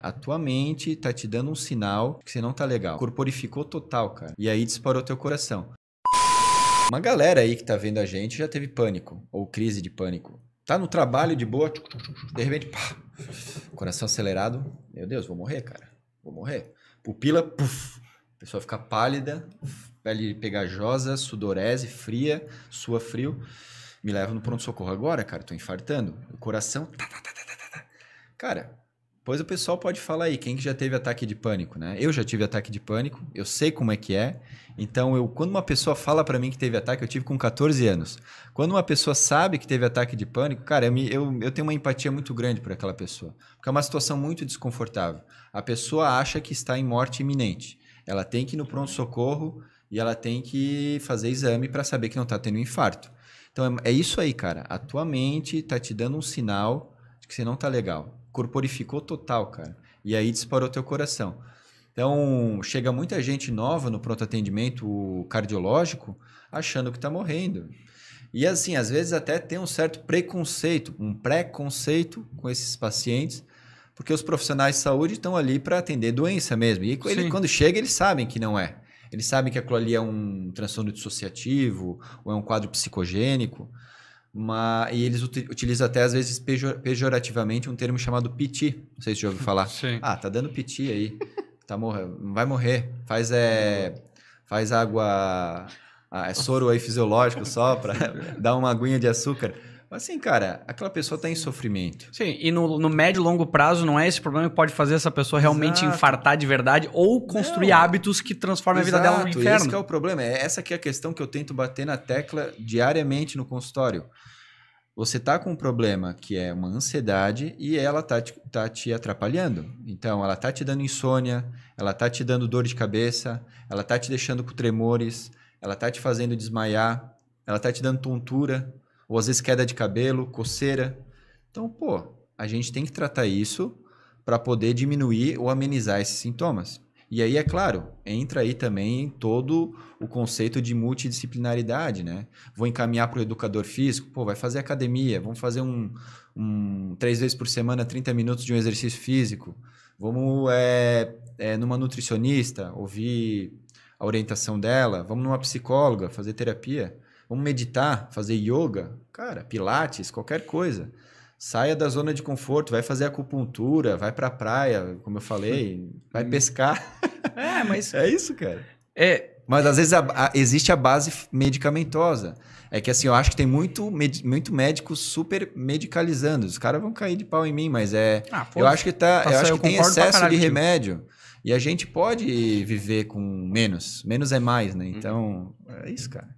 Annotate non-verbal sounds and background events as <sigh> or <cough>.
A tua mente tá te dando um sinal que você não tá legal. Corporificou total, cara. E aí disparou teu coração. Uma galera aí que tá vendo a gente já teve pânico ou crise de pânico. Tá no trabalho de boa, de repente, pá, coração acelerado. Meu Deus, vou morrer, cara. Vou morrer. Pupila, puf, a pessoa fica pálida, pele pegajosa, sudorese, fria, sua frio. Me leva no pronto-socorro agora, cara. Tô infartando. O coração. Tá, tá, tá, cara, depois o pessoal pode falar aí, quem que já teve ataque de pânico, né? Eu já tive ataque de pânico, eu sei como é que é. Então, eu, quando uma pessoa fala para mim que teve ataque, eu tive com 14 anos. Quando uma pessoa sabe que teve ataque de pânico, cara, eu, me, eu, eu tenho uma empatia muito grande por aquela pessoa. Porque é uma situação muito desconfortável. A pessoa acha que está em morte iminente. Ela tem que ir no pronto-socorro e ela tem que fazer exame para saber que não está tendo um infarto. Então, é, é isso aí, cara. A tua mente está te dando um sinal de que você não está legal corporificou total, cara. E aí disparou teu coração. Então, chega muita gente nova no pronto atendimento cardiológico achando que tá morrendo. E assim, às vezes até tem um certo preconceito, um preconceito com esses pacientes, porque os profissionais de saúde estão ali para atender doença mesmo. E ele, quando chega, eles sabem que não é. Eles sabem que aquilo ali é um transtorno dissociativo ou é um quadro psicogênico e eles utilizam até às vezes pejor, pejorativamente um termo chamado piti. Não sei se já ouviu falar. <laughs> Sim. Ah, tá dando piti aí. tá morrendo, vai morrer. Faz é faz água ah, é soro aí fisiológico só para <laughs> dar uma aguinha de açúcar. Mas assim, cara, aquela pessoa está em sofrimento. Sim, e no, no, médio e longo prazo não é esse problema que pode fazer essa pessoa realmente Exato. infartar de verdade ou construir não. hábitos que transformem Exato. a vida dela no inferno. Esse é o problema. É, essa aqui é a questão que eu tento bater na tecla diariamente no consultório. Você tá com um problema que é uma ansiedade e ela está te, tá te atrapalhando. Então, ela tá te dando insônia, ela tá te dando dor de cabeça, ela tá te deixando com tremores, ela tá te fazendo desmaiar, ela tá te dando tontura ou às vezes queda de cabelo, coceira. Então, pô, a gente tem que tratar isso para poder diminuir ou amenizar esses sintomas. E aí, é claro, entra aí também todo o conceito de multidisciplinaridade, né? Vou encaminhar para o educador físico, pô, vai fazer academia, vamos fazer um, um três vezes por semana, 30 minutos de um exercício físico. Vamos é, é, numa nutricionista, ouvir a orientação dela, vamos numa psicóloga, fazer terapia. Vamos meditar, fazer yoga, cara, pilates, qualquer coisa. Saia da zona de conforto, vai fazer acupuntura, vai pra praia, como eu falei, <laughs> vai pescar. É, mas. <laughs> é isso, cara. É. Mas às vezes a, a, existe a base medicamentosa. É que assim, eu acho que tem muito, med, muito médico super medicalizando. Os caras vão cair de pau em mim, mas é. Ah, eu acho que, tá, eu acho que eu tem excesso de remédio. E a gente pode viver com menos. Menos é mais, né? Uhum. Então, é isso, cara.